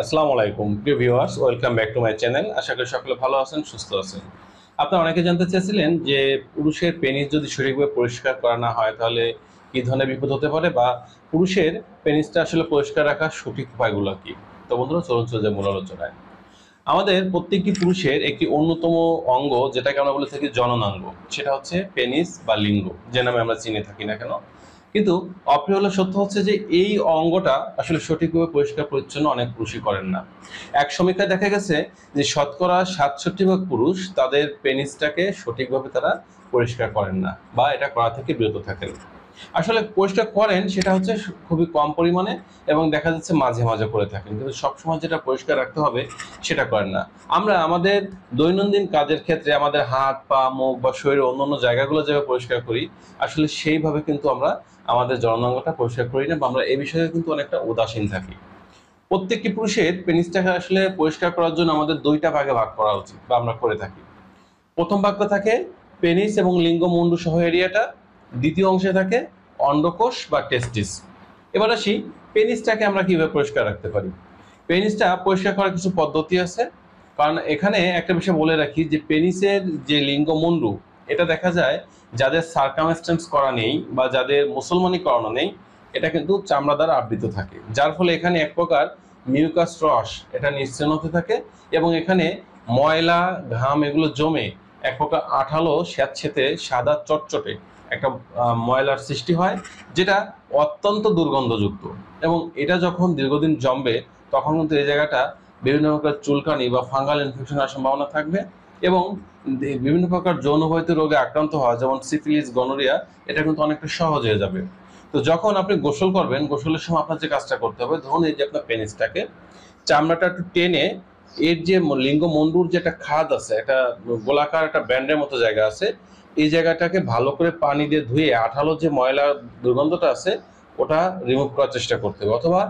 আসসালামু আলাইকুম প্রিয় viewers welcome back to my channel আশা করি সকলে ভালো আছেন সুস্থ আছেন আপনারা অনেকে জানতে চেয়েছিলেন যে পুরুষের পেনিস যদি সঠিকভাবে পরিষ্কার করা না হয় তাহলে কি ধরনের বিপদ হতে পারে বা পুরুষের পেনিসটা আসলে পরিষ্কার রাখার সঠিক উপায়গুলো কি তো বন্ধুরা চলুন চলে মূল আলোচনায় আমাদের প্রত্যেকটি পুরুষের একটি অন্যতম অঙ্গ যেটাকে আমরা বলে থাকি জননাঙ্গ সেটা হচ্ছে পেনিস বা লিঙ্গ যে নামে আমরা চিনে থাকি না কেন কিন্তু অপ্রিয় হলে সত্য হচ্ছে যে এই অঙ্গটা আসলে সঠিকভাবে পরিষ্কার পরিচ্ছন্ন অনেক পুরুষই করেন না এক সমীক্ষায় দেখা গেছে যে শতকরা সাতষট্টি ভাগ পুরুষ তাদের পেনিসটাকে সঠিকভাবে তারা পরিষ্কার করেন না বা এটা করা থেকে বিরত থাকেন আসলে পোস্টটা করেন সেটা হচ্ছে খুবই কম পরিমাণে এবং দেখা যাচ্ছে মাঝে মাঝে করে থাকেন কিন্তু সবসময় যেটা পরিষ্কার রাখতে হবে সেটা করেন না আমরা আমাদের দৈনন্দিন কাজের ক্ষেত্রে আমাদের হাত পা মুখ বা শরীরের অন্যান্য জায়গাগুলো যেভাবে পরিষ্কার করি আসলে সেইভাবে কিন্তু আমরা আমাদের জনঙ্গটা পরিষ্কার করি না বা আমরা এ বিষয়ে কিন্তু অনেকটা উদাসীন থাকি প্রত্যেকটি পুরুষের পেনিসটাকে আসলে পরিষ্কার করার জন্য আমাদের দুইটা ভাগে ভাগ করা উচিত বা আমরা করে থাকি প্রথম ভাগটা থাকে পেনিস এবং লিঙ্গ মুন্ডু সহ এরিয়াটা দ্বিতীয় অংশে থাকে অন্ডকোষ বা টেস্টিস এবার আসি পেনিসটাকে আমরা কিভাবে পরিষ্কার রাখতে পারি পেনিসটা পরিষ্কার করার কিছু পদ্ধতি আছে কারণ এখানে একটা বিষয় বলে রাখি যে পেনিসের যে লিঙ্গ মন্ডু এটা দেখা যায় যাদের সার্কামস্টেন্স করা নেই বা যাদের মুসলমানি করানো নেই এটা কিন্তু চামড়া দ্বারা আবৃত থাকে যার ফলে এখানে এক প্রকার মিউকাস রস এটা নিশ্চিন্ন হতে থাকে এবং এখানে ময়লা ঘাম এগুলো জমে এক প্রকার আঠালো স্যাঁতছেতে সাদা চটচটে একটা ময়লার সৃষ্টি হয় যেটা অত্যন্ত দুর্গন্ধযুক্ত এবং এটা যখন দীর্ঘদিন জমবে তখন কিন্তু এই জায়গাটা বিভিন্ন প্রকার চুলকানি বা ফাঙ্গাল ইনফেকশন হওয়ার সম্ভাবনা থাকবে এবং বিভিন্ন প্রকার যৌনবাহিত রোগে আক্রান্ত হওয়া যেমন সিফিলিস গনোরিয়া এটা কিন্তু অনেকটা সহজ হয়ে যাবে তো যখন আপনি গোসল করবেন গোসলের সময় আপনার যে কাজটা করতে হবে ধরুন এই যে আপনার পেনিসটাকে চামড়াটা একটু টেনে এর যে লিঙ্গ মন্ডুর যে একটা খাদ আছে একটা গোলাকার একটা ব্যান্ডের মতো জায়গা আছে এই জায়গাটাকে ভালো করে পানি দিয়ে ধুয়ে আঠালো যে ময়লা দুর্গন্ধটা আছে ওটা রিমুভ করার চেষ্টা করতে হবে অথবা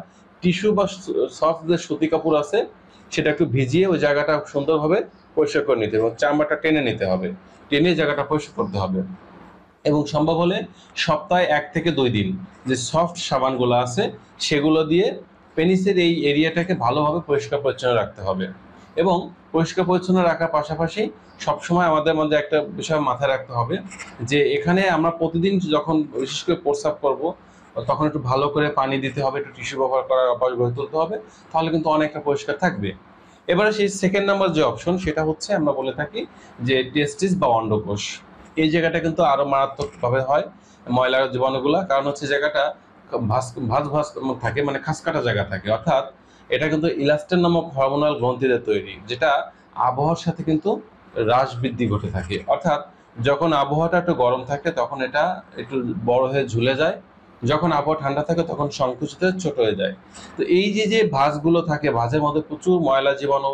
টিস্যু বা সফট যে সুতি কাপড় আছে সেটা একটু ভিজিয়ে ওই জায়গাটা সুন্দরভাবে পরিষ্কার করে নিতে হবে চামড়াটা টেনে নিতে হবে টেনে জায়গাটা পরিষ্কার করতে হবে এবং সম্ভব হলে সপ্তাহে এক থেকে দুই দিন যে সফট সাবানগুলো আছে সেগুলো দিয়ে পেনিসের এই এরিয়াটাকে ভালোভাবে পরিষ্কার পরিচ্ছন্ন রাখতে হবে এবং পরিষ্কার পরিচ্ছন্ন রাখার পাশাপাশি সবসময় আমাদের মধ্যে একটা বিষয় মাথায় রাখতে হবে যে এখানে আমরা প্রতিদিন যখন বিশেষ করে প্রস্রাব করবো তখন একটু ভালো করে পানি দিতে হবে একটু টিস্যু ব্যবহার করার অভ্যাস গড়ে তুলতে হবে তাহলে কিন্তু অনেকটা পরিষ্কার থাকবে এবারে সেই সেকেন্ড নাম্বার যে অপশন সেটা হচ্ছে আমরা বলে থাকি যে টেস্টিস বা অন্ডকোষ এই জায়গাটা কিন্তু আরও মারাত্মকভাবে হয় ময়লার জীবাণুগুলা কারণ হচ্ছে জায়গাটা ভাস ভাস ভাস থাকে মানে খাসকাটা জায়গা থাকে অর্থাৎ এটা কিন্তু ইলাস্টেন নামক হরমোনাল গ্রন্থিতে তৈরি যেটা আবহাওয়ার সাথে কিন্তু হ্রাস বৃদ্ধি ঘটে থাকে অর্থাৎ যখন আবহাওয়াটা একটু গরম থাকে তখন এটা একটু বড় হয়ে ঝুলে যায় যখন আবহাওয়া ঠান্ডা থাকে তখন সংকুচিত ছোট হয়ে যায় তো এই যে যে ভাঁজগুলো থাকে ভাঁজের মধ্যে প্রচুর ময়লা জীবাণু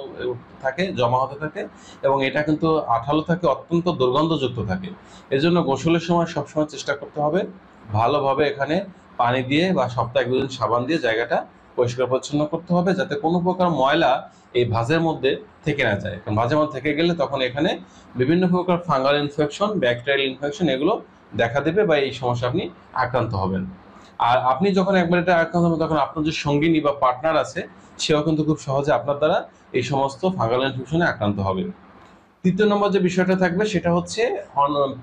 থাকে জমা হতে থাকে এবং এটা কিন্তু আঠালো থাকে অত্যন্ত দুর্গন্ধযুক্ত থাকে এজন্য গোসলের সময় সবসময় চেষ্টা করতে হবে ভালোভাবে এখানে পানি দিয়ে বা সপ্তাহে একদিন সাবান দিয়ে জায়গাটা পরিষ্কার পরিচ্ছন্ন করতে হবে যাতে কোনো প্রকার ময়লা এই ভাজের মধ্যে থেকে না যায় কারণ ভাজের মধ্যে থেকে গেলে তখন এখানে বিভিন্ন প্রকার ফাঙ্গাল ইনফেকশন ব্যাকটেরিয়াল ইনফেকশন এগুলো দেখা দেবে বা এই সমস্যা আপনি আক্রান্ত হবেন আর আপনি যখন একবার এটা আক্রান্ত হবেন তখন আপনার যে সঙ্গিনী বা পার্টনার আছে সেও কিন্তু খুব সহজে আপনার দ্বারা এই সমস্ত ফাঙ্গাল ইনফেকশনে আক্রান্ত হবে তৃতীয় নম্বর যে বিষয়টা থাকবে সেটা হচ্ছে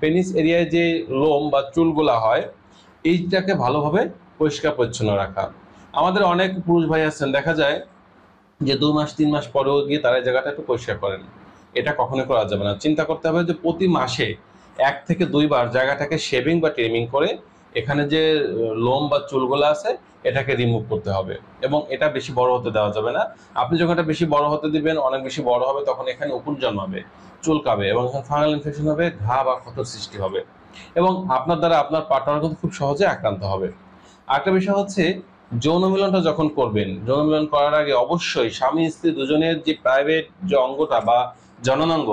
পেনিস এরিয়ায় যে লোম বা চুলগুলা হয় এইটাকে ভালোভাবে পরিষ্কার পরিচ্ছন্ন রাখা আমাদের অনেক পুরুষ ভাই আছেন দেখা যায় যে দু মাস তিন মাস পরেও গিয়ে তারা জায়গাটা একটু পরিষ্কার করেন এটা কখনো করা যাবে না চিন্তা করতে হবে যে প্রতি মাসে এক থেকে দুইবার জায়গাটাকে শেভিং বা ট্রিমিং করে এখানে যে লোম বা চুলগুলো আছে এটাকে রিমুভ করতে হবে এবং এটা বেশি বড় হতে দেওয়া যাবে না আপনি যখন এটা বেশি বড় হতে দিবেন অনেক বেশি বড় হবে তখন এখানে উপর জন্মাবে চুলকাবে এবং ফাঙ্গাল ইনফেকশন হবে ঘা বা ক্ষত সৃষ্টি হবে এবং আপনার দ্বারা আপনার পার্টনার কিন্তু খুব সহজে আক্রান্ত হবে আরেকটা বিষয় হচ্ছে যৌন মিলনটা যখন করবেন যৌন মিলন করার আগে অবশ্যই স্বামী স্ত্রী দুজনের যে প্রাইভেট যে অঙ্গটা বা জননাঙ্গ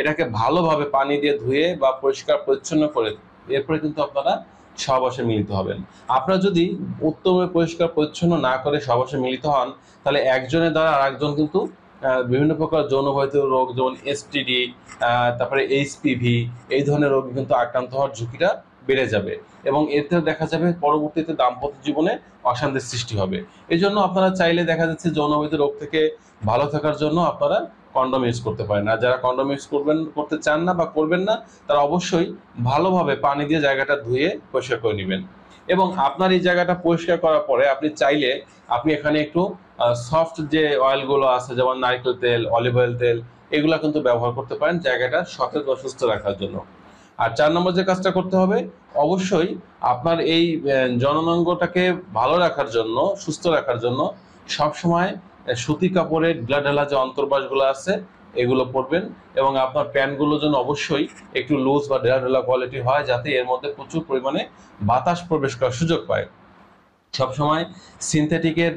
এটাকে ভালোভাবে পানি দিয়ে ধুয়ে বা পরিষ্কার পরিচ্ছন্ন করে এরপরে কিন্তু আপনারা সবাসে মিলিত হবেন আপনারা যদি উত্তমভাবে পরিষ্কার পরিচ্ছন্ন না করে সবাসে মিলিত হন তাহলে একজনের দ্বারা আরেকজন কিন্তু বিভিন্ন প্রকার যৌনবাহিত রোগ যেমন এসটিডি তারপরে এইচপিভি এই ধরনের রোগ কিন্তু আক্রান্ত হওয়ার ঝুঁকিটা বেড়ে যাবে এবং এতে দেখা যাবে পরবর্তীতে দাম্পত্য জীবনে অশান্তির সৃষ্টি হবে এই জন্য আপনারা চাইলে দেখা যাচ্ছে যৌনবৈধ রোগ থেকে ভালো থাকার জন্য আপনারা কন্ডম ইউজ করতে পারেন আর যারা কন্ডম ইউজ করবেন করতে চান না বা করবেন না তারা অবশ্যই ভালোভাবে পানি দিয়ে জায়গাটা ধুয়ে পরিষ্কার করে নেবেন এবং আপনার এই জায়গাটা পরিষ্কার করার পরে আপনি চাইলে আপনি এখানে একটু সফট যে অয়েলগুলো আছে যেমন নারিকেল তেল অলিভ অয়েল তেল এগুলো কিন্তু ব্যবহার করতে পারেন জায়গাটা সতেজ বা সুস্থ রাখার জন্য আর চার নম্বর যে কাজটা করতে হবে অবশ্যই আপনার এই জননাঙ্গটাকে ভালো রাখার জন্য সুস্থ রাখার জন্য সবসময় সুতি কাপড়ের ডেলা যে অন্তর্বাসগুলো আছে এগুলো পরবেন এবং আপনার প্যান্টগুলো যেন অবশ্যই একটু লুজ বা ডেলা ডেলা কোয়ালিটি হয় যাতে এর মধ্যে প্রচুর পরিমাণে বাতাস প্রবেশ করার সুযোগ পায় সবসময় সিনথেটিকের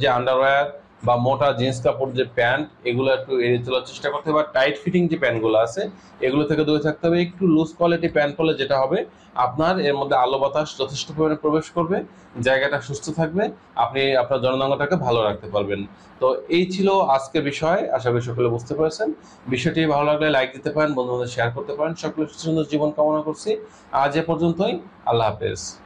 যে আন্ডারওয়্যার বা মোটা জিন্স কাপড় যে প্যান্ট এগুলো একটু এড়িয়ে চলার চেষ্টা করতে হবে বা টাইট ফিটিং যে প্যান্টগুলো আছে এগুলো থেকে দূরে থাকতে হবে একটু লুজ কোয়ালিটি প্যান্ট পরলে যেটা হবে আপনার এর মধ্যে আলো বাতাস যথেষ্ট পরিমাণে প্রবেশ করবে জায়গাটা সুস্থ থাকবে আপনি আপনার জননাঙ্গটাকে ভালো রাখতে পারবেন তো এই ছিল আজকের বিষয় আশা করি সকলে বুঝতে পেরেছেন বিষয়টি ভালো লাগলে লাইক দিতে পারেন বন্ধুবান্ধব শেয়ার করতে পারেন সকলের সুন্দর জীবন কামনা করছি আজ এ পর্যন্তই আল্লাহ হাফেজ